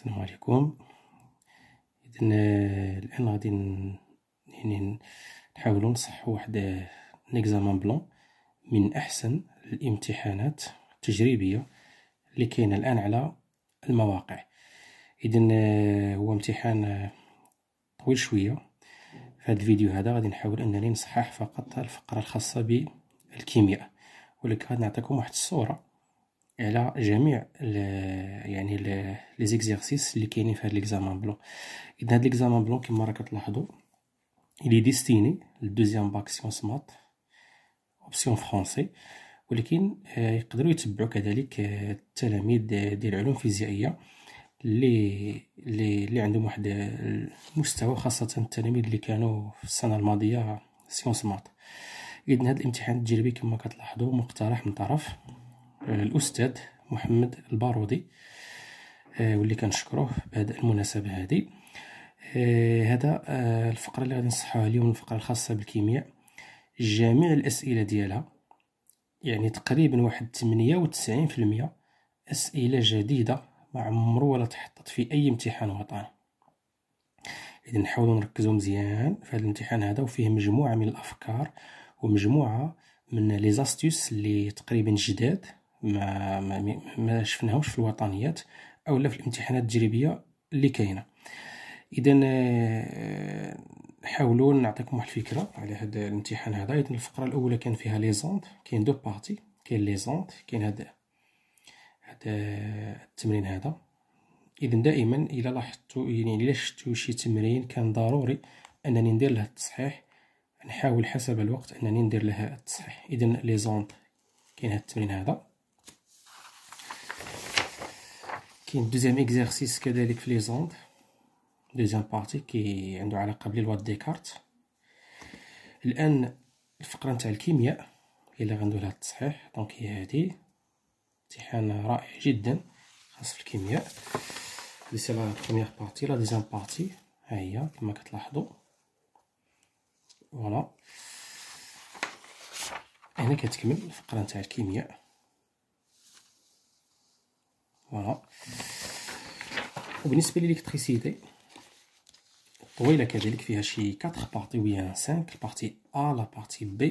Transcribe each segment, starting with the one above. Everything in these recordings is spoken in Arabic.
السلام عليكم اذا الان غادي يعني نحاولوا نصحوا واحد ليكزامان بلون من احسن الامتحانات التجريبيه اللي كاينه الان على المواقع اذا هو امتحان طويل شويه في هذا الفيديو هذا غادي نحاول انني نصحح فقط الفقره الخاصه بالكيمياء ولكن غادي نعطيكم واحد الصوره على جميع الـ يعني لي زيكزارسيس اللي كاينين في هاد ليكزامان بلون اذا هاد ليكزامان بلون كما راه تلاحظوا الي ديستيني للدوزيام باك سيونس مات اوبسيون فرونسي ولكن آه، يقدروا يتبعوا كذلك آه، التلاميذ ديال العلوم الفيزيائيه اللي اللي اللي عندهم واحد المستوى خاصه التلاميذ اللي كانوا في السنه الماضيه سيونس مات اذا هذا الامتحان التجريبي كما كتلاحظوا مقترح من طرف الاستاذ محمد البارودي آه، واللي كنشكروه بهذه المناسبه هذه آه، هذا آه، الفقره اللي غادي نصحوها اليوم الفقره الخاصه بالكيمياء جميع الاسئله ديالها يعني تقريبا واحد 98% اسئله جديده ما عمرو ولا تحطت في اي امتحان وطني اذا نحاولوا نركزوا مزيان في هذا الامتحان هذا وفيه مجموعه من الافكار ومجموعه من لي زاستيوس اللي تقريبا جداد ما ما, ما شفناهمش في الوطنيات او لا في الامتحانات التجريبيه اللي كاينه اذا آه، حاولوا نعطيكم واحد الفكره على هذا الامتحان هذا اذا الفقره الاولى كان فيها لي زوند كاين دو بارتي كاين لي زوند كاين هذا هذا التمرين هذا اذا دائما الا لاحظتوا يعني الا شفتوا شي تمرين كان ضروري انني ندير له التصحيح نحاول حسب الوقت انني ندير لها التصحيح اذا لي زوند كاين هذا التمرين هذا كاين دوزيام اكزرسيس كذلك في لي زوند دوزيام بارتي كي عندو علاقه بلي ديكارت الان الفقره نتاع الكيمياء اللي غندو لها التصحيح دونك هي هادي امتحان رائع جدا خاص في الكيمياء هادي سي لا بروميير بارتي لا دوزيام بارتي ها هي كما كتلاحظوا فوالا هنا كتكمل الفقره نتاع الكيمياء Voilà, Pour bénéfice de l'électricité, vous voyez 4 parties, oui 5, la partie A, la partie B.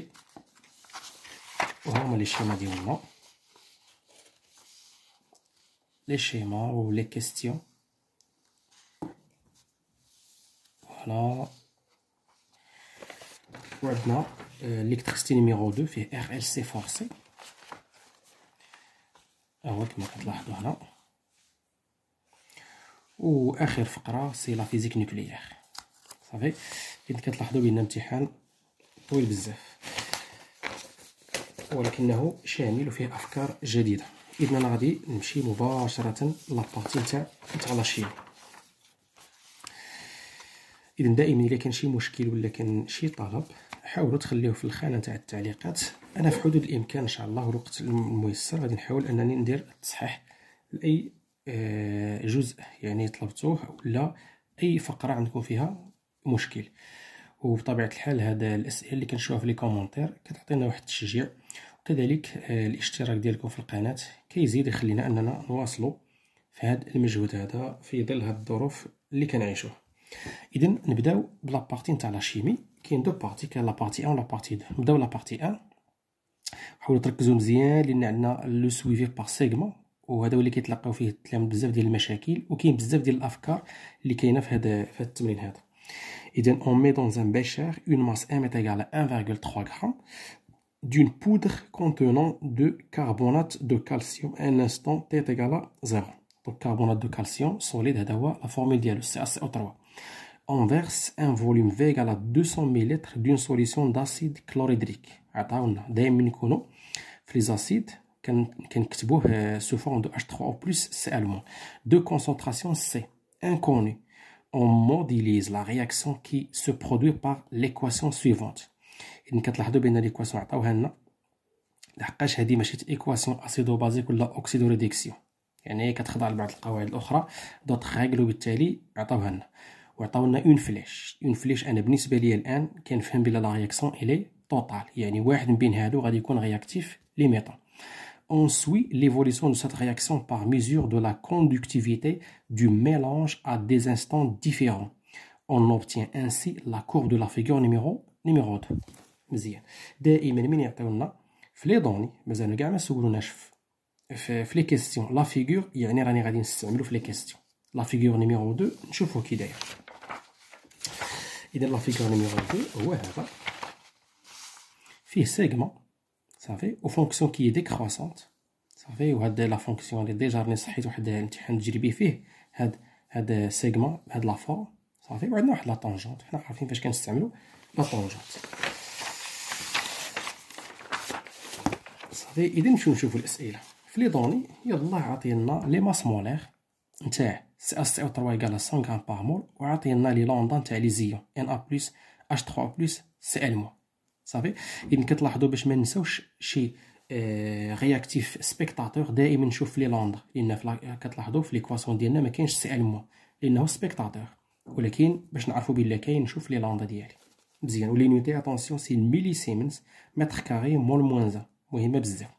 Voilà, les schémas les schémas ou les questions. Voilà, maintenant euh, l'électricité numéro 2, fait RLC forcé. اهو كما كتلاحظوا هنا واخر فقره سي لا فيزيك نوكليير صافي كنت كتلاحظوا بان امتحان طويل بزاف ولكنه شامل وفيه افكار جديده اذا انا غادي نمشي مباشره لابارتي تاع تاع لاشيمي اذا دائما الا كان شي مشكل ولا كان شي طلب حاولوا تخليوه في الخانه نتاع التعليقات انا في حدود الامكان ان شاء الله والوقت الميسر غادي نحاول انني ندير التصحيح لاي آه، جزء يعني طلبتوه ولا اي فقره عندكم فيها مشكل وبطبيعه الحال هذا الاسئله اللي كنشوفها في لي كومونتير كتعطينا واحد التشجيع وكذلك آه، الاشتراك ديالكم في القناه كيزيد يخلينا اننا نواصلوا في هذا المجهود هذا في ظل هاد الظروف اللي كنعيشوها اذا نبداو بلا بارتي نتاع لا شيمي كاين دو deux parties, la partie 1 la partie 2 نبداو la partie 1 حاولوا تركزوا مزيان لان عندنا لو سويفي بار سيغمون وهذا هو اللي كيتلاقاو فيه التلاميذ بزاف ديال المشاكل وكاين بزاف ديال الافكار اللي كاينه في هذا في التمرين هذا اذا 1,3 g d'une poudre contenant de carbonate de calcium un instant t est à 0 donc carbonate de calcium solide هذا la formule CaCO3 on verse un volume V égal à 200 ml d'une solution d'acide chlorhydrique. On a des minicolons, les acides, euh, sous forme de H3O c'est allemand. De concentration C, inconnue. On modélise la réaction qui se produit par l'équation suivante. que L'équation est une équation acido-basique ou l'oxydoréduction. Il y a quatre règles d'autres règles. وعطاونا اون فلاش اون فلاش انا بالنسبه ليا الان كنفهم بلا لا رياكسيون الي طوطال يعني واحد من بين هادو غادي يكون رياكتيف لي ميطون on suit l'évolution de cette réaction par mesure de la conductivité du mélange à des instants différents. On obtient ainsi la courbe de la figure numéro numéro 2 مزيان دائما من يعطيونا في لي دوني مازال كاع ما سولوناش في في لي كيستيون لا فيغور يعني راني غادي نستعملو في لي كيستيون لا فيغور نيميرو 2 نشوفو كي داير اذا لا فيغور نيميرو 2 هو هذا فيه سيغمون صافي فونكسيون كي ديكروسونت صافي وهاد لا فونكسيون اللي ديجا راني صحيت واحد الامتحان تجريبي فيه هاد هاد سيغمون بهاد لا فور صافي وعندنا واحد لا طونجونت حنا عارفين فاش كنستعملو لا طونجونت صافي اذا نمشيو نشوفو الاسئله في لي دوني يلاه عطينا لي ماس مولير نتاع سي اس سي او 3 ايغال 100 غرام بار مول وعطينا لي لوندون تاع لي زيون ان ا بلس اش 3 بلس سي ال موان صافي اذا كتلاحظوا باش ما ننساوش شي اه رياكتيف سبيكتاتور دائما نشوف لي لوند لان في كتلاحظوا في ليكواسيون ديالنا ما كاينش سي ال موان لانه سبيكتاتور ولكن باش نعرفوا بلي كاين نشوف لي لوندر ديالي مزيان ولينيتي اتونسيون سي ميلي سيمنز متر كاري مول موان زان مهمه بزاف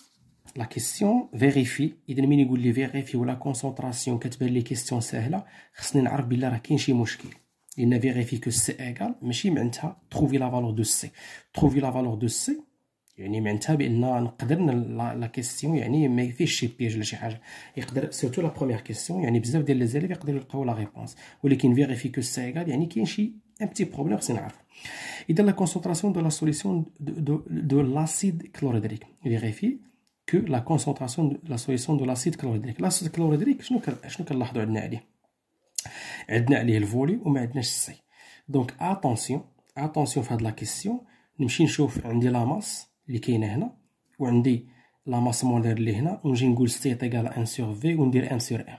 la question vérifie اذا ne يقول لي ou égal, كونسونطراسيون كتبان لي كيسيون ساهله خصني نعرف بلي راه كاين شي مشكل لان vérifie que c ايكال ماشي معناتها la valeur valeur de c تروفي la valeur de c يعني معناتها بان نقدر لا كيسيون يعني ما فيهش شي بيج ولا شي حاجه يقدر لا بروميير question يعني بزاف ديال يقدروا يلقاو ولكن vérifie que égal يعني كاين شي un petit problème, Il la concentration de la solution de l'acide chlorhydrique, vérifie كو لا كونسونطراسيون لا سوليسيون دو لاسيد كلوريدريك لاسيد كلوريدريك شنو شنو كنلاحظوا عندنا عليه عندنا عليه الفوليوم وما عندناش السي دونك اتونسيون اتونسيون في هاد لا كيسيون نمشي نشوف عندي لا ماس اللي كاينه هنا وعندي لا ماس مولير اللي هنا ونجي نقول سي تيغال ان سور في وندير ان سور ان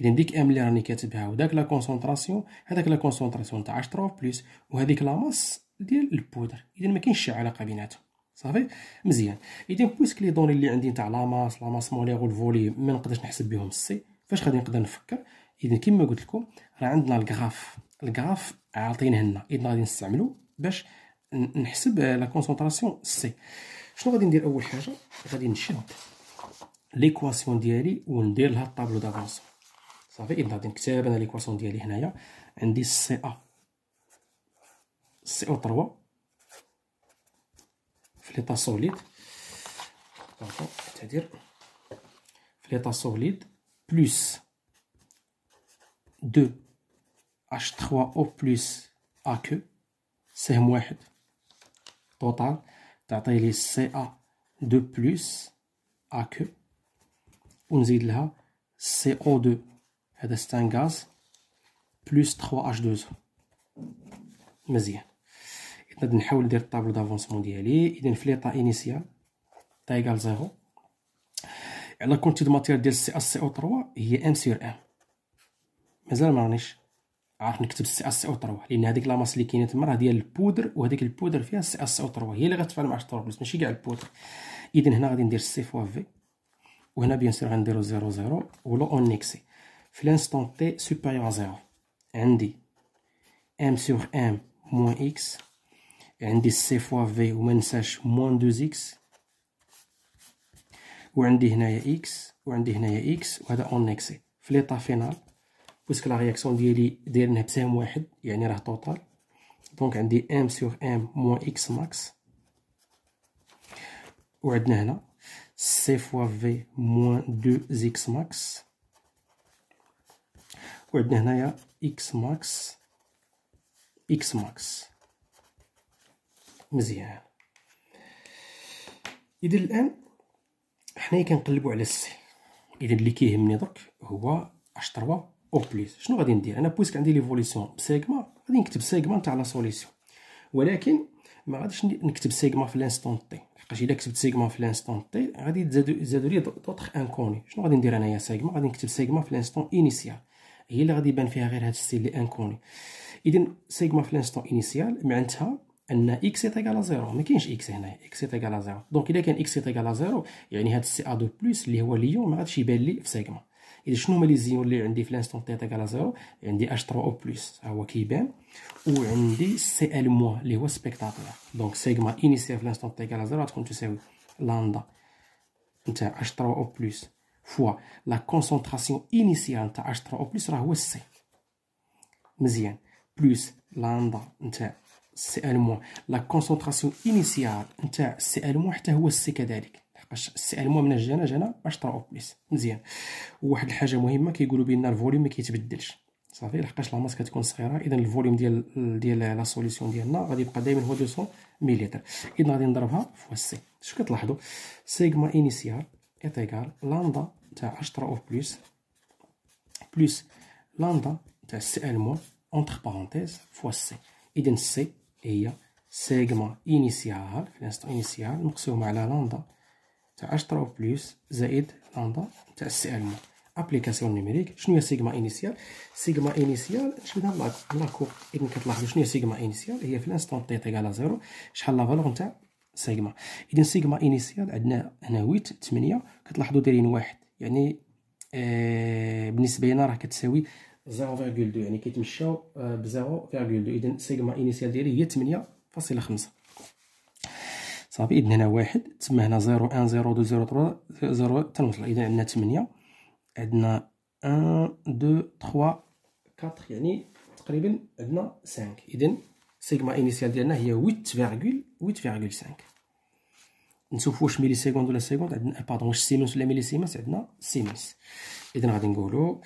اذا ديك ام اللي راني كاتبها وداك لا كونسونطراسيون هذاك لا كونسونطراسيون تاع 10 بلس وهذيك لا ماس ديال البودر اذا ما كاينش شي علاقه بيناتهم صافي مزيان اذا بويسك لي دوني اللي عندي نتاع لاماس لاماس موليغ والفولي ما نقدرش نحسب بهم السي فاش غادي نقدر نفكر اذا كما قلت لكم راه عندنا الغراف الغراف عاطينه لنا اذا غادي نستعملو باش نحسب لا كونسونطراسيون سي شنو غادي ندير اول حاجه غادي نشد ليكواسيون ديالي وندير لها الطابلو دافونس صافي اذا غادي نكتب انا ليكواسيون ديالي هنايا عندي سي ا سي او 3 في l'état solide c'est-à-dire plus 2 H3O plus AQ CM1 total تعطي لي CA2 plus AQ on là CO2 c'est un gaz, plus 3H2 مزيان غادي نحاول ندير الطابلو دافونسمون ديالي اذا في ليطا انيسيال تا ايكال زيرو على كونتي دو ماتير ديال سي اس سي او 3 هي ام سير ام مازال ما رانيش عارف نكتب سي اس سي او 3 لان هذيك لاماس اللي كاينه تما راه ديال البودر وهذيك البودر فيها سي اس سي او 3 هي اللي غتفعل مع بلس ماشي كاع البودر اذا هنا غادي ندير سي فوا في وهنا بيان سور غنديرو زيرو زيرو ولو اونيكسي في لانستون تي سوبيريور زيرو عندي ام سور ام موان اكس عندي سي فوا في وما ننساش موان دوز اكس وعندي هنايا اكس وعندي هنايا اكس وهذا اون اكسي في ليطا فينال بوسك لا رياكسيون ديالي دايرينها بسهم واحد يعني راه توتال دونك عندي ام سيغ ام موان اكس ماكس وعندنا هنا سي فوا في موان دو اكس ماكس وعندنا هنايا اكس ماكس اكس ماكس مزيان اذا الان حنايا كنقلبوا على السي اذا اللي كيهمني درك هو اش 3 او بليس شنو غادي ندير انا بويسك عندي ليفوليسيون سيغما غادي نكتب سيغما نتاع لا سوليسيون ولكن ما غاديش نكتب سيغما في لانستون تي لحقاش الا كتبت سيغما في لانستون تي غادي تزادو زادو لي دوطخ انكوني شنو غادي ندير انايا سيغما غادي نكتب سيغما في لانستون انيسيال هي اللي غادي يبان فيها غير هاد السي اللي انكوني اذا سيغما في لانستون انيسيال معناتها ان اكس ايتيكال زيرو ما كاينش اكس هنايا اكس ايتيكال زيرو دونك اذا كان اكس ايتيكال زيرو يعني هاد سي ا دو بلس اللي هو ليون ما غاديش يبان لي في سيغما اذا شنو هما لي زيون اللي عندي في لانستون تي ايتيكال زيرو عندي اش 3 او بلس ها هو كيبان وعندي سي ال موان اللي هو سبيكتاتور دونك سيغما انيسيال في لانستون تي ايتيكال زيرو غتكون تساوي لاندا نتاع اش 3 او بلس فوا لا كونسونطراسيون انيسيال نتاع اش 3 او بلس راه هو السي مزيان بلس لاندا نتاع سي ال موان لا كونسونطراسيون انيسيال نتاع سي ال موان حتى هو السي كذلك لحقاش سي ال موان من جانا جانا باش طرا او بليس مزيان وواحد الحاجه مهمه كيقولوا بان الفوليوم ما كيتبدلش صافي لحقاش لا ماس كتكون صغيره اذا الفوليوم ديال ديال لا سوليسيون ديالنا غادي يبقى دائما هو 200 مليلتر اذا غادي نضربها فوا سي شو كتلاحظوا سيغما انيسيال ايتيغال لاندا تاع 10 او بليس بليس لاندا تاع سي ال موان اونتر بارونتيز فوا سي اذا سي هي سيغما انيسيال في الانستون انيسيال مقسومة على لاندا تاع اش طرو بلس زائد لاندا تاع سي الما ابليكاسيون نيميريك شنو هي سيغما انيسيال سيغما انيسيال شفنا لاكور اذا كتلاحظوا شنو هي سيغما انيسيال هي في الانستون تي تيغال على زيرو شحال لا فالور نتاع سيغما اذا سيغما انيسيال عندنا هنا 8 8 كتلاحظوا دايرين واحد يعني آه بالنسبه لنا راه كتساوي 0.2 يعني كيتمشاو ب 0.2 اذا سيغما انيسيال ديالي هي فاصله خمسة صافي اذا هنا واحد تما هنا 0 1 0 2 0 3 0 تنوصل اذا عندنا 8 عندنا 1 2 3 4 يعني تقريبا عندنا 5 اذا سيغما انيسيال ديالنا هي 8.8.5 نشوف واش ميلي سيكوند ولا سيكوند عندنا باردون آه، واش سيمنس ولا ميلي سيمنس عندنا سيمنس اذا غادي نقولوا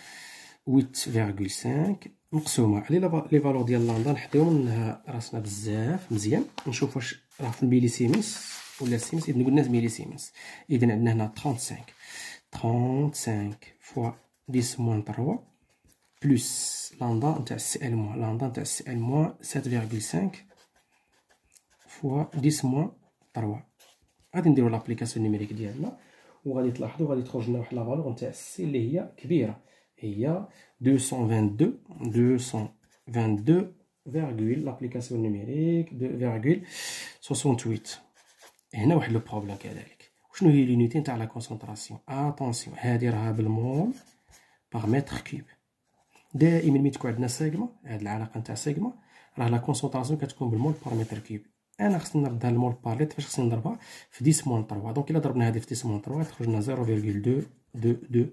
8.5 مقسومه على لي فالور ديال لاندا نحطيهم منها راسنا بزاف مزيان نشوف واش راه في الميلي سيمنس ولا سيمنس اذا قلنا ميلي سيمنس اذا عندنا هنا 35 35 فوا 10 3 بلس لاندا نتاع سي ال موان لاندا نتاع سي ال موان 7.5 فوا 10 3 غادي نديرو لابليكاسيون نيميريك ديالنا وغادي تلاحظوا غادي تخرج لنا واحد لافالور نتاع سي اللي هي كبيره il y a 222, 222, virgule, l'application numérique, 2,68. Et là, le problème كذلك. شنو l'unité نتاع la concentration Attention, هذه le بالمول par mètre cube. دائما la concentration عندنا سيغما de العلاقه نتاع سيغما راه لا كونسونطراسيون كتكون بالمول بار متر 10 0.222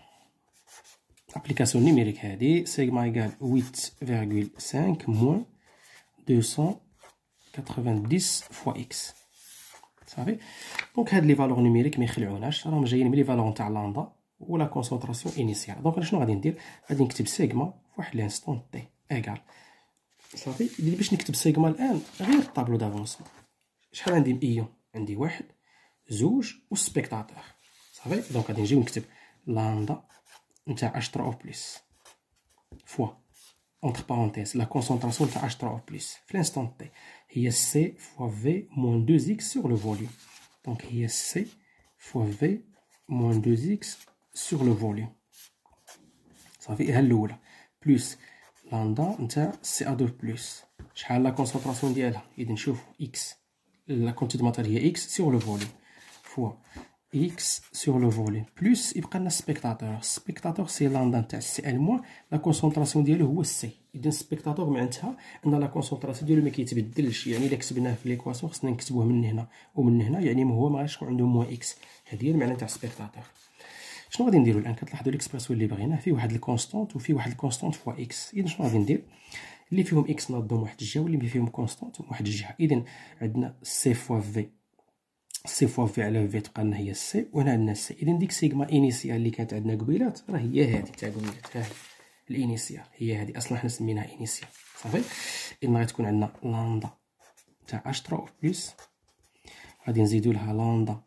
application نيميريك هادي سيغما ايكال 8,5 موان 290 فوا اكس صافي دونك هاد لي فالور نيميريك ما يخلعوناش راهم جايين من لي فالور تاع لاندا ولا كونسونطراسيون انيسيال دونك انا شنو غادي ندير غادي نكتب سيغما فواحد لانستون تي ايكال صافي اللي باش نكتب سيغما الان غير الطابلو دافونسمون شحال عندي ايون عندي واحد زوج و سبيكتاتور صافي دونك غادي نجي نكتب لاندا on de H3O+. Fois, entre parenthèses, la concentration de H3O+. L'instant T, il y a C fois V moins 2X sur le volume. Donc, il y a C fois V moins 2X sur le volume. Ça fait L ou là. Plus, lambda de CA2+. J'ai la concentration de L. Il y a X. La quantité de matériel X sur le volume. Fois, X sur le volet بلوس يبقى لنا سبيكتاتور سبيكتاتور سي لاندا تاع سي ال موان لا كونسونطراسيون ديالو هو سي اذا سبيكتاتور معناتها ان لا كونسونطراسيون ديالو ما كيتبدلش يعني الا كتبناه في ليكواسيون خصنا نكتبوه من هنا ومن هنا يعني هو ما غاديش يكون عنده موان اكس هذه هي المعنى تاع سبيكتاتور شنو غادي نديرو الان كتلاحظوا ليكسبريسيون اللي بغيناه فيه واحد الكونستونت وفيه واحد الكونستونت فوا اكس اذا شنو غادي ندير اللي فيهم اكس ناضهم واحد الجهه واللي فيهم كونستونت واحد الجهه اذا عندنا سي فوا في سي فوا في على في تبقى لنا هي السي وهنا عندنا السي اذا ديك سيغما انيسيال اللي كانت عندنا قبيلات راه هي هذه تاع قبيلات ها هي الانيسيال هي هذه اصلا حنا سميناها انيسيال صافي اذا غتكون عندنا لاندا تاع اش 3 بلس غادي نزيدو لها لاندا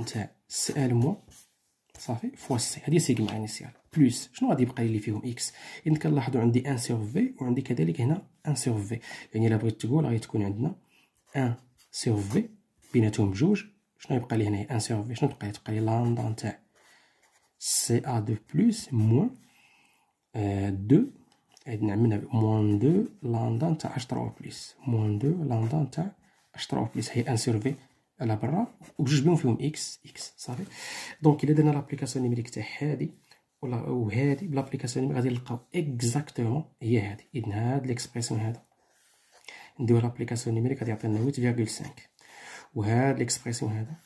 نتاع سي ال موا صافي فوا سي هذه سيغما انيسيال بلس شنو غادي يبقى لي فيهم اكس اذا كنلاحظوا عندي ان سيغ في وعندي كذلك هنا ان سيغ في يعني الا بغيت تقول غادي تكون عندنا ان سيغ في بيناتهم جوج شنو يبقى لي هنايا ان سيرفي شنو تبقى لي تبقى لي لاندا تاع سي ا دو بلوس موان دو عندنا عملنا موان دو لاندا تاع اش ترو بلوس موان دو لاندا تاع اش ترو بلوس هي ان سيرفي على برا وجوج بهم فيهم اكس اكس صافي دونك الا درنا لابليكاسيون نيميريك تاع هادي ولا وهادي بلابليكاسيون غادي نلقاو اكزاكتومون هي هادي اذن هاد ليكسبريسيون هذا نديرو لابليكاسيون نيميريك غادي يعطينا 8.5 وهاد ليكسبريسيون هذا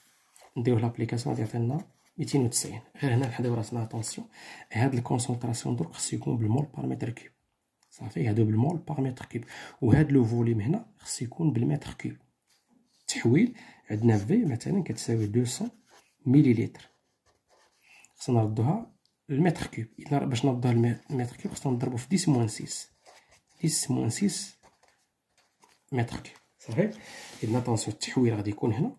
نديروه لابليكاسيون غادي يعطينا 290 غير هنا نحضيو راسنا اتونسيون هاد الكونسونطراسيون درك خصو يكون بالمول بارامتر كيوب صافي هادو بالمول بارامتر كيوب وهاد لو فوليم هنا خصو يكون بالمتر كيوب تحويل عندنا في مثلا كتساوي 200 مليلتر خصنا نردوها للمتر كيوب اذا باش نردوها المتر كيوب خصنا نضربو في 10 موان 6 10 موان 6 متر كيوب صحيح اذا طونسيون التحويل غادي يكون هنا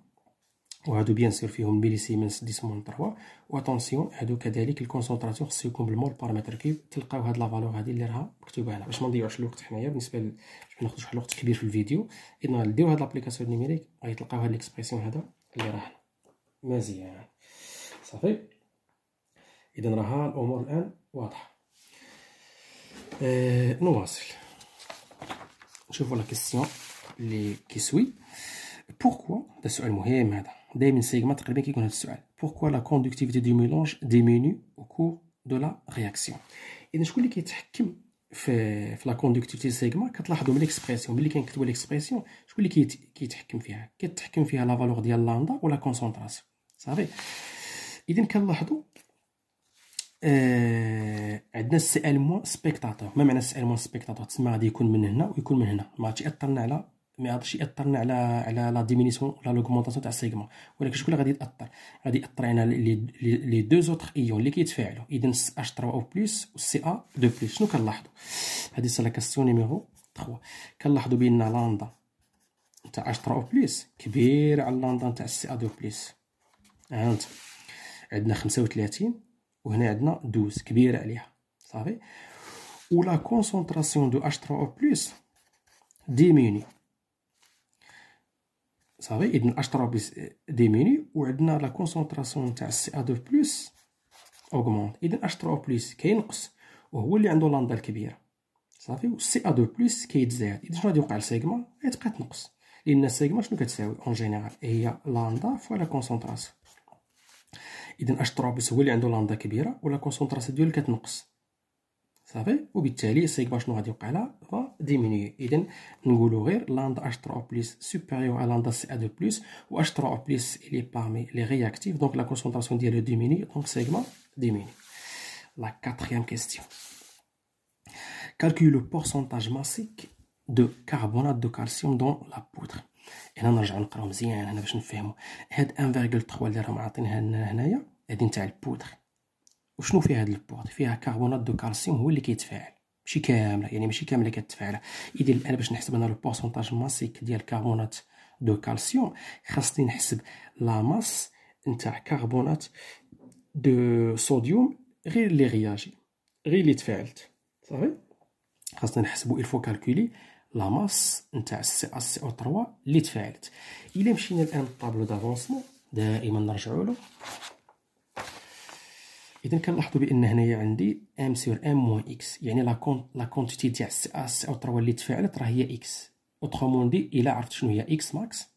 وهادو بيان سير فيهم ميلي سيمنس ديسمون 3 واتونسيون هادو كذلك الكونسونطراسيون خصو يكون بالمول بارامتر كيف تلقاو هاد لا فالور هادي اللي راها مكتوبه هنا باش ما نضيعوش الوقت حنايا بالنسبه ل... باش ما ناخذوش واحد الوقت كبير في الفيديو اذا نديو هاد لابليكاسيون نيميريك غادي تلقاو هاد ليكسبريسيون هذا اللي راه هنا مزيان صافي اذا راها الامور الان واضحه أه نواصل نشوفوا لا كيسيون اللي كيسوي بوركوا هذا سؤال مهم هذا دائما سيغما تقريبا كيكون هذا السؤال بوركوا لا كوندكتيفيتي دو ميلونج ديميني او كور دو لا رياكسيون اذا شكون اللي كيتحكم في في لا كوندكتيفيتي سيغما كتلاحظوا من ليكسبرسيون ملي كنكتبوا ليكسبرسيون شكون اللي كيتحكم فيها كتحكم فيها لا فالور ديال لاندا ولا كونسونطراسيون صافي اذا كنلاحظوا آه عندنا السي ال موان سبيكتاتور ما معنى السي ال موان سبيكتاتور تسمى غادي يكون من هنا ويكون من هنا ما تاثرنا على مي هذا ياثرنا على على لا ديمينيسيون ولا لوغمونطاسيون تاع السيغما ولكن شكون اللي غادي يتاثر غادي ياثر على لي دو زوتر ايون اللي كيتفاعلوا اذا اش 3 او بلس والسي ا دو بلس شنو كنلاحظوا هادي سي لا كاستيون نيميرو 3 كنلاحظوا بان لاندا تاع اش 3 او بلس كبير على لاندا تاع السي ا دو بلس هانت عندنا 35 وهنا عندنا 12 كبيره عليها صافي ولا كونسونطراسيون دو اش 3 او بلس ديميني صافي اذن اش 3 دي ديميني وعندنا لا كونسونطراسيون تاع سي ا دو بلس اوغمونت اذن اش 3 بلس كينقص وهو اللي عنده لاندا الكبيره صافي و سي ا دو بلس كيتزاد اذن شنو غادي يوقع لسيغما غتبقى تنقص لان السيغما شنو كتساوي اون جينيرال هي لاندا فوا لا كونسونطراسيون اذن اش 3 بلس هو اللي عنده لاندا كبيره ولا كونسونطراسيون ديالو كتنقص Vous savez, le bien les segments diminuer. Et nous allons voir que H3O plus est supérieur à l'onde CA2, ou H3O est parmi les réactifs, donc la concentration de diminue, donc le segment diminue. La quatrième question Calculez le pourcentage massique de carbonate de calcium dans la poudre. Et là, nous allons voir que nous allons faire 1,3 de l'ADN et d'une la poudre. وشنو فيها هاد البواط فيها كربونات دو كالسيوم هو اللي كيتفاعل ماشي كامله يعني ماشي كامله كتفاعل اذا الان باش نحسب انا البورسونتاج ماسيك ديال كربونات دو كالسيوم خاصني نحسب لا ماس نتاع كربونات دو صوديوم غير اللي رياجي غير اللي تفاعلت صافي خاصنا نحسبو الفو كالكولي لا ماس نتاع سي ا سي او 3 اللي تفاعلت الا مشينا الان للطابلو دافونسمون دائما نرجعوا له اذا كنلاحظوا بان هنايا عندي ام سور ام موان اكس يعني لا كون لا كونتيتي ديال السي او 3 اللي تفاعلت راه هي اكس اوترومون دي الا عرفت شنو هي اكس ماكس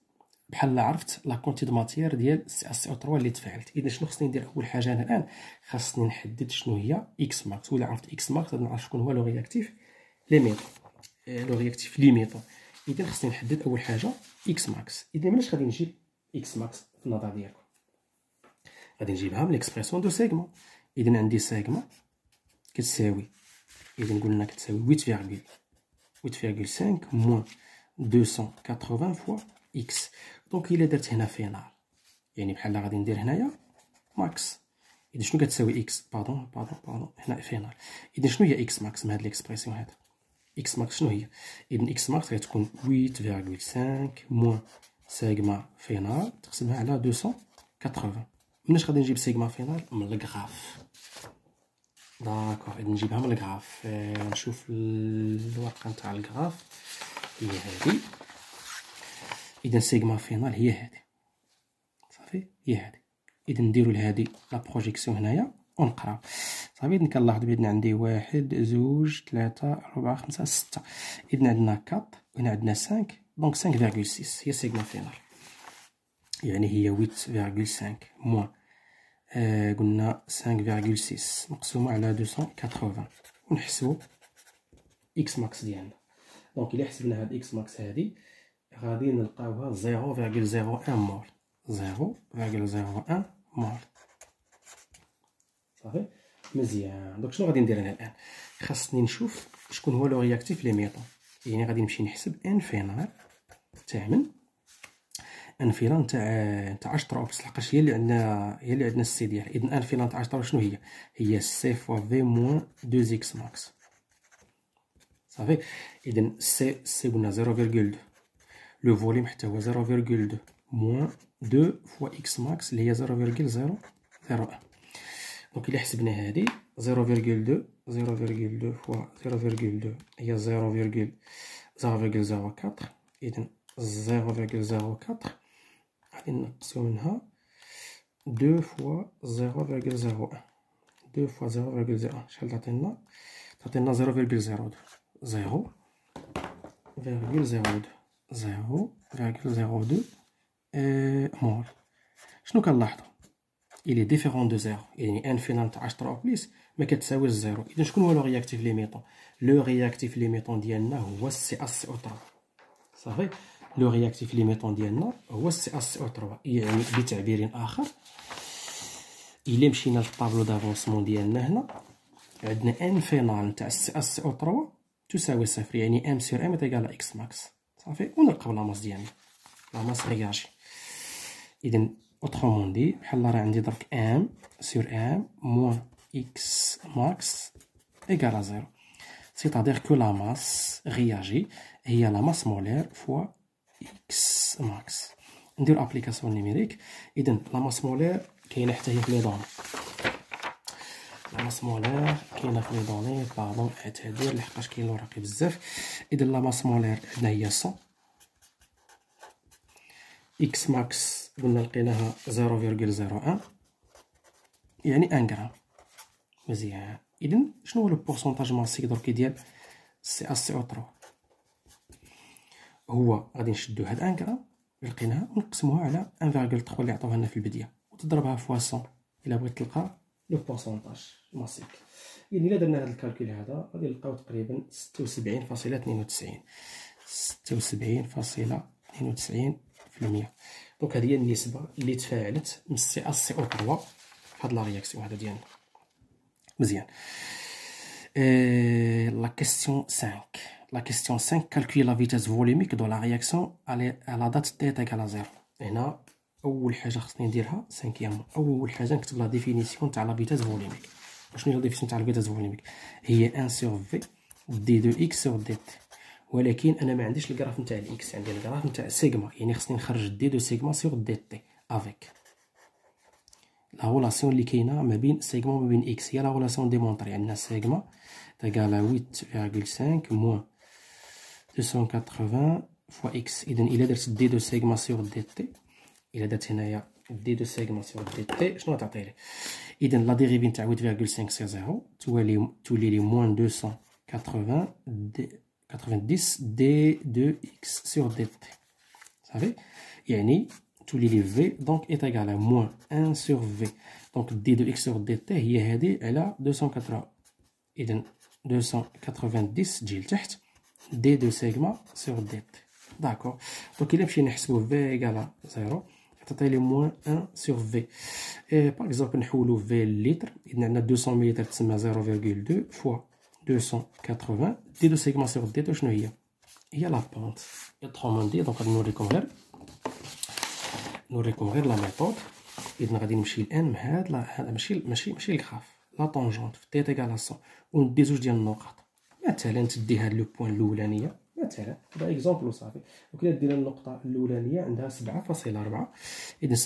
بحال عرفت لا كونتي دو ماتير ديال السي او 3 اللي تفاعلت اذا شنو خصني ندير اول حاجه انا الان خاصني نحدد شنو هي اكس ماكس ولا عرفت اكس ماكس غادي نعرف شكون هو لو رياكتيف ليميتو لو رياكتيف ليميتو اذا خصني نحدد اول حاجه اكس ماكس اذا مناش غادي نجيب اكس ماكس في النظر ديالكم غادي نجيبها من ليكسبريسيون دو سيغمون اذا عندي سيغما كتساوي اذا قلنا كتساوي 8 8.5 موان 280 فوا اكس دونك الا درت هنا فينال يعني بحال غادي ندير هنايا ماكس اذا شنو كتساوي اكس باردون باردون باردون هنا فينال اذا شنو هي اكس ماكس من هاد ليكسبريسيون هذا اكس ماكس شنو هي اذا اكس ماكس غتكون 8.5 موان سيغما فينال تقسمها على 280 مناش غادي نجيب سيغما فينال من الكغاف داكوغ غادي نجيبها من الكراف آه، نشوف الورقه نتاع الكراف هي هذه اذا سيغما فينال هي هذه صافي هي هذه اذا نديرو لهادي لا بروجيكسيون هنايا ونقراو صافي اذا كنلاحظ بان عندي واحد زوج ثلاثة أربعة خمسة ستة اذا عندنا كات وهنا عندنا 5 دونك 5.6 سيس هي سيغما فينال يعني هي ويت سانك موان آه، قلنا 5.6 مقسومه على 280 ونحسبوا اكس ماكس ديالنا دونك الا حسبنا هاد اكس ماكس هادي غادي نلقاوها 0.01 مول 0.01 مول صافي مزيان دونك شنو غادي ندير انا الان خاصني نشوف شكون هو لو رياكتيف لي ميطون يعني غادي نمشي نحسب ان فينال تاع من انفلان تاع تاع 10 اوبس لحقاش هي اللي عندنا هي اللي عندنا السي ديال اذن انفلان تاع 10 شنو هي هي سي فوا في موان 2 اكس ماكس صافي اذن سي سي قلنا 0.2 لو فوليم حتى هو 0.2 موان 2 فوا اكس ماكس اللي هي 0.001 دونك الا حسبنا هذه 0.2 0.2 فوا 0.2 هي 0.004 اذن 0.04 غادي نقصيو منها دو فوا زيرو فاكل زيرو ان دو فوا زيرو فاكل زيرو شحال تعطينا تعطينا زيرو فاكل زيرو دو زيرو فاكل زيرو دو زيرو فاكل زيرو دو إيه، مول شنو كنلاحظو إلي ديفيرون دو زيرو يعني ان فينال تاع عشرة أو بليس ما كتساوي زيرو إذا شكون هو لو رياكتيف ليميتون لو رياكتيف ليميتون ديالنا هو السي أس أو ترا صافي لو رياكتيف ميطون ديالنا هو سي اس سي او 3 يعني بتعبير اخر الا مشينا للطابلو دافونسمون ديالنا هنا عندنا ان فينال تاع سي اس سي او 3 تساوي صفر يعني ام سير ام تيكالا اكس ماكس صافي ونركب لاماس ديالنا لاماس رياجي اذا اوترومون دي بحال راه عندي درك ام سير ام موان اكس ماكس ايكالا زيرو سيتادير كو لاماس رياجي هي لاماس مولير فوا اكس ماكس ندير ابليكاسيون نيميريك اذا لا ماس مولير كاينه حتى هي في لي دوني لا ماس مولير كاينه في لي دوني باردون اعتذر لحقاش كاين الوراقي بزاف اذا لا ماس مولير عندنا هي 100 اكس ماكس قلنا لقيناها 0.01 يعني 1 غرام مزيان اذا شنو هو لو بورسونتاج ماسيك دركي ديال سي اس سي او 3 هو غادي نشدو هاد ان غرام لقيناها ونقسموها على 1.3 اللي عطاوها لنا في البدايه وتضربها فوا 100 الا بغيت تلقى لو بورسونتاج ماسيك يعني الا درنا هاد الكالكول هذا غادي نلقاو تقريبا 76.92 76.92% دونك هذه هي النسبه اللي تفاعلت من سي اس آه، سي او 3 هاد لا رياكسيون هذا ديالنا مزيان إيه، لا كيسيون 5 La question 5, calculer la vitesse volumique dans la réaction à la date t est égale à 0. Et là, où le hajar s'en dira, cinquième, où le la définition de la vitesse volumique. Je vais la définition de la vitesse volumique. Il y 1 sur V, D 2 X sur DT. Mais elle est qu'il y a un graphe de X, un graphe de sigma. Il y a un graphe de D 2 sigma sur DT avec. La relation qui est un segment. X. Il y a la relation démontrée. Il y a un sigma égal à 8,5 moins 280 fois x. Il est d2 sigma sur dt. Il est d2 sigma sur dt. Je ne sais pas. Il est la dérivée de 8,5 sur 0. tout est est moins 280... 290 d2x sur dt. Vous savez Il y a tout Tu de v. Donc, est égal à moins 1 sur v. Donc, d2x sur dt, il est à 280. Il est 290 d'il دي دو سيغما سور دي تي داكور دونك الا مشينا نحسبو في ايكالا زيرو تعطي لي موان ان سور في اي باغ اكزومبل نحولو في لتر اذا عندنا 200 ميتر تسمى 0.2 فوا 280 دي دو سيغما سور دي تي شنو هي هي لا بونت اوتخومون دي دونك غادي نوريكم غير نوريكم غير لا ميثود اذا غادي نمشي الان مع هاد ماشي ماشي ماشي الغراف لا طونجونت في تي تيكال 100 وندي زوج ديال النقط مثلا تدي هاد لو بوين الاولانيه مثلا هذا اكزومبل وصافي وكي دير النقطه الاولانيه عندها 7.4 اذا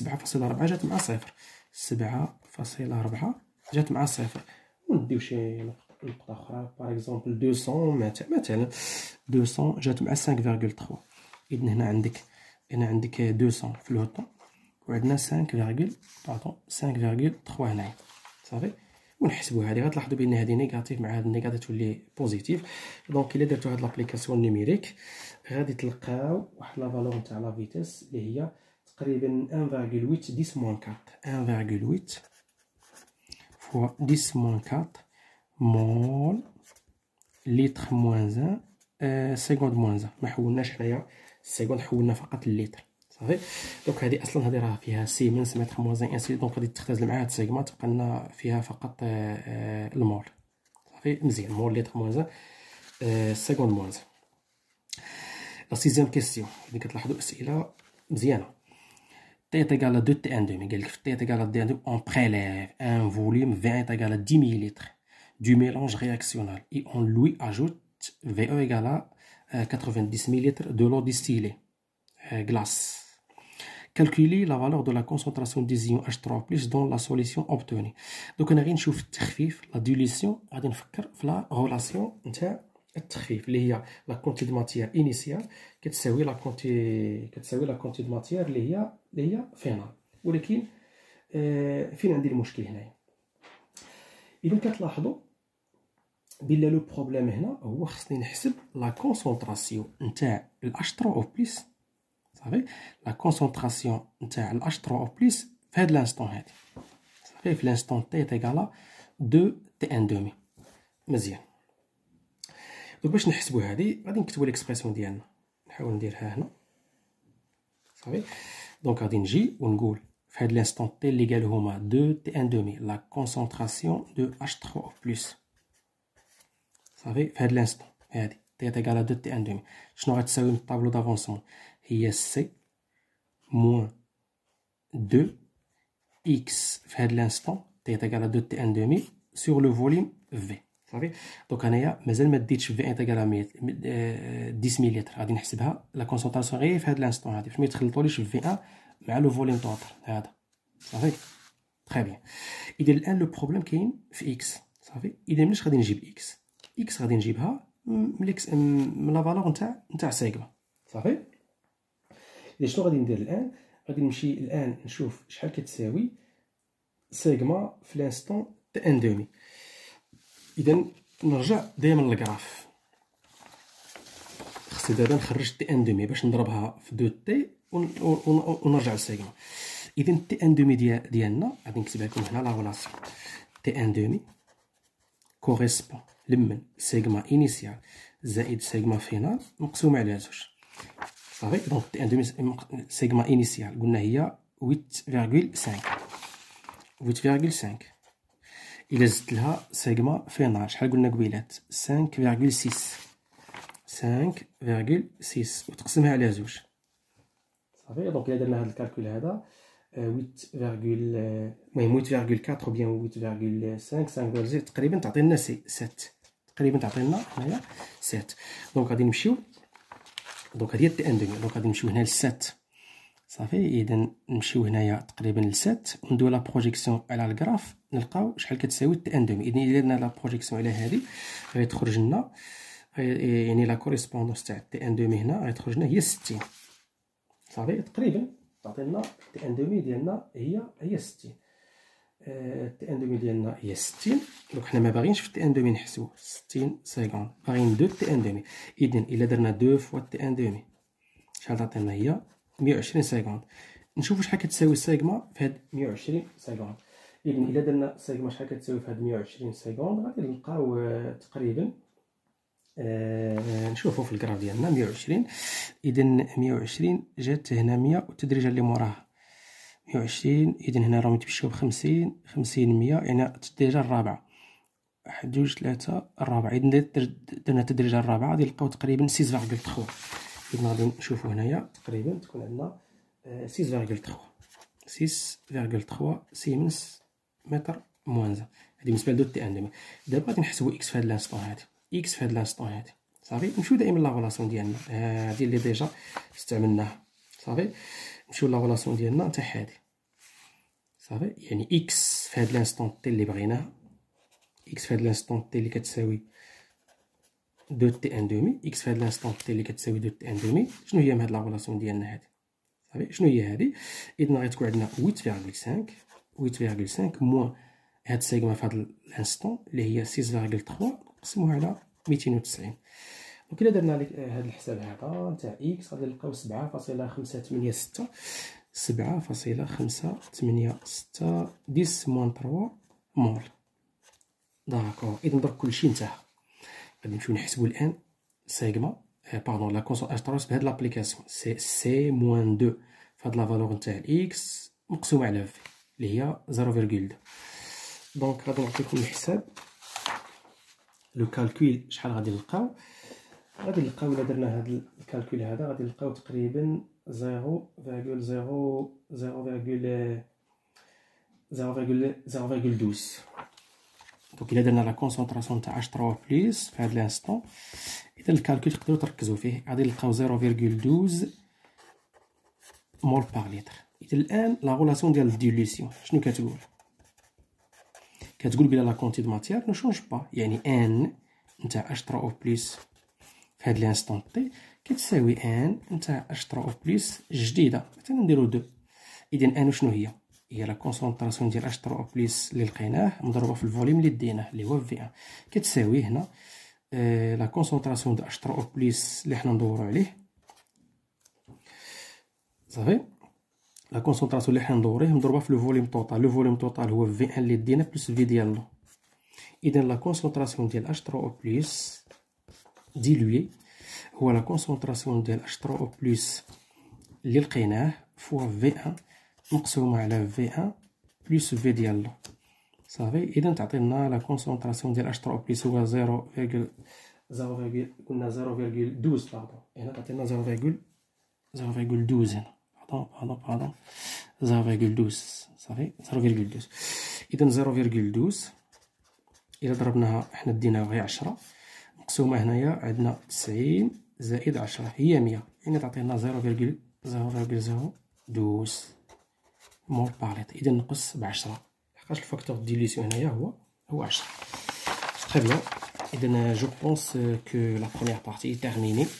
7.4 جات مع صفر 7.4 جات مع صفر ونديو شي نقطه اخرى باغ اكزومبل 200 مثلا 200 جات مع 5.3 اذا هنا عندك هنا عندك 200 في الهوطون وعندنا 5, 5.3 هنايا صافي ونحسبوها هذه غتلاحظوا بان هذه نيجاتيف مع هذه النيجاتيف تولي بوزيتيف دونك الا درتوا هذه لابليكاسيون نيميريك غادي تلقاو واحد لا فالور تاع لا فيتيس اللي هي تقريبا 1.8 10 موان 4 1.8 فوا 10 موان 4 مول لتر موان 1 سكوند موان 1 ما حولناش حنايا السكوند حولنا فقط اللتر Donc, on va faire 6 mètres moins 1 et ainsi de Donc, on va faire le segment. On va faire le mol. On va faire le mol. Seconde moins. La sixième question. On va faire le mol. T est égal à 2 TN2. T est égal à 2 tn On prélève un volume 20 10 ml du mélange réactionnel et on lui ajoute V 90 e euh, ml de l'eau distillée. Euh, glace calculer la valeur de la concentration des ions H3+, dans la solution obtenue. Donc, on a rien شوف التخفيف, la dilution, غادي نفكر في la relation نتاع التخفيف اللي هي لا كونتي دو ماتيير انيسيال كتساوي لا كونتي كتساوي لا كونتي دو ماتيير اللي هي اللي هي فينال ولكن فين عندي المشكل هنايا اذا كتلاحظوا بلا لو بروبليم هنا هو خصني نحسب لا كونسونطراسيون نتاع h 3 او vous savez, la concentration de H3O+, fait de l'instant T. L'instant T est égal à 2TN bien. Donc, pour ça, on va écrire l'expression de l'instant T. dire Vous savez, Donc, on va dire J, on va de l'instant T égal à 2TN demi. La concentration de H3O+. Vous savez, fait de l'instant T. T est égal à 2TN demi. Je pas de tableau d'avancement. هي سي موان دو اكس في هاد لانستون تيعطيك على دو تي ان دومي سور لو فوليم في صافي دونك انايا مازال ما ديتش في ان تيغال 10 مليلتر غادي نحسبها لا كونسونطراسيون غير في هاد لانستون هادي باش ما يتخلطوليش في ان مع لو فوليم توتر هذا صافي تري بيان اذا الان لو بروبليم كاين في اكس صافي اذا مناش غادي نجيب اكس اكس غادي نجيبها من الاكس من لا فالور نتاع نتاع سيغما صافي إذا شنو غادي ندير الآن غادي نمشي الآن نشوف شحال كتساوي سيغما في لانستون تاع دومي إذا نرجع دائما للغراف خصني دابا نخرج تي ان دومي باش نضربها في دو تي ونرجع للسيغما إذا تي ان دومي ديالنا غادي نكتبها لكم هنا لا غولاسيون تي ان دومي كوريسبون لمن سيغما انيسيال زائد سيغما فينال مقسوم على زوج صافي دونك تي ان دومي سيغما انيسيال قلنا هي 8.5 8.5 الى زدت لها سيغما فينال شحال قلنا قبيلات 5.6 5.6 وتقسمها على زوج صافي دونك الى درنا هذا الكالكول هذا 8.4 آه، آه، بيان 8.5 5.0 تقريبا تعطينا سي 7 تقريبا تعطينا هنايا 7 دونك غادي نمشيو دونك ديال تي ان دومي دونك غادي نمشيو هنا لسات صافي اذا نمشيو هنايا تقريبا لسات وندو لا بروجيكسيون على الكراف نلقاو شحال كتساوي تي ان دومي اذا درنا لا بروجيكسيون على هذه غيتخرج لنا يعني لا كوريسبوندونس تاع تي ان دومي هنا غيتخرج لنا هي 60 صافي تقريبا تعطينا تي ان دومي ديالنا هي هي 60 آه، تي ان دومي ديالنا هي 60 دونك حنا ما باغينش في تي ان دومي نحسبو 60 سكوند باغيين دو تي ان دومي اذا الا درنا دو فوا تي ان دومي شحال تعطينا هي 120 سكوند نشوفو شحال كتساوي سيغما في هاد 120 سكوند اذا الا درنا سيغما شحال كتساوي في هاد 120 سكوند غادي نلقاو آه، تقريبا آه نشوفو في الكراف ديالنا 120 اذا 120 جات هنا 100 والتدريجه اللي موراها مية وعشرين إذن هنا راهم تمشيو بخمسين خمسين مية يعني التدريجة الرابعة واحد جوج تلاتة الرابعة إذن درنا التدريجة الرابعة غادي نلقاو تقريبا سيز فاغكول تخوا إذن غادي نشوفو هنايا تقريبا تكون عندنا آه، سيز فاغكول تخوا سيس فاغكول تخوا سيمنس متر موانزا هادي بالنسبة لدو تي أن دابا دابا غادي نحسبو إكس في هاد لانستون هادي إكس في هاد لانستون هادي صافي نمشيو دائما لاغولاسيون ديالنا هادي اللي ديجا استعملناها صافي نمشيو لافولاسيون ديالنا تاع هادي صافي يعني اكس في هاد لانستون تي اللي بغيناها اكس في هاد لانستون تي اللي كتساوي دو تي ان دومي اكس في هاد لانستون تي اللي كتساوي دو تي ان دومي شنو هي من هاد لافولاسيون ديالنا هادي صافي شنو هي هادي اذن غتكون عندنا 8.5 8.5 موان هاد سيغما في هاد لانستون اللي هي 6.3 نقسموها على 290 وكلا درنا هذا آه، الحساب هذا نتاع اكس غادي نلقاو 7.586 7.586 10 موان 3 مول داكو اذا درك كلشي انتهى غادي نمشيو نحسبو الان سيغما باردون لا كونسونطاج تروس بهاد لابليكاسيون سي سي موان 2 فهاد لا فالور نتاع الاكس مقسومه على في اللي هي 0.2 دونك غادي نعطيكم الحساب لو كالكول شحال غادي نلقاو غادي نلقاو الا درنا هاد الكالكول هذا غادي نلقاو تقريبا زيرو زيرو زيرو زيرو زيرو دونك الا درنا لا كونسونطراسيون تاع اش 3 بليس في هذا الانستون اذا الكالكول تقدروا تركزوا فيه غادي نلقاو زيرو دوز مول باغ ليتر اذا الان لا غولاسيون ديال الديليسيون شنو كتقول كتقول بلا لا كونتي دو ماتيير نو شونج با يعني ان نتاع اش 3 o بليس في هاد لانستون تي كتساوي ان نتاع اش 3 اوف بليس جديده مثلا نديرو دو اذا ان شنو هي هي لا كونسونطراسيون ديال اش 3 اوف بليس اللي لقيناه مضروبه في الفوليوم اللي ديناه اللي هو في ان كتساوي هنا آه، لا كونسونطراسيون ديال اش 3 اوف بليس اللي حنا ندورو عليه صافي لا كونسونطراسيون اللي حنا ندوريه مضروبه في لو فوليوم توتال لو فوليوم توتال هو في ان اللي دينا بلس في ديال لو اذا لا كونسونطراسيون ديال اش 3 او بليس ديلوي هو لا كونسونطراسيون ديال اش 3 او بلس اللي لقيناه فوا في 1 مقسومة علي في V1 بلس في ديال لو صافي إذا تعطينا لا كونسونطراسيون ديال اش 3 او بلس هو 0 قلنا 0.12 باردون هنا تعطينا 0.12 هنا باردون باردون باردون 0.12 صافي 0.12 إذا 0.12 الى ضربناها حنا ديناها غير 10 مقسومه هنايا عندنا 90 زائد 10 هي 100 يعني تعطينا 0.0 دوس مول باليت اذا نقص ب 10 لحقاش الفاكتور ديليسيون هنايا هو هو 10 تري بيان اذا جو بونس كو لا بروميير بارتي تيرميني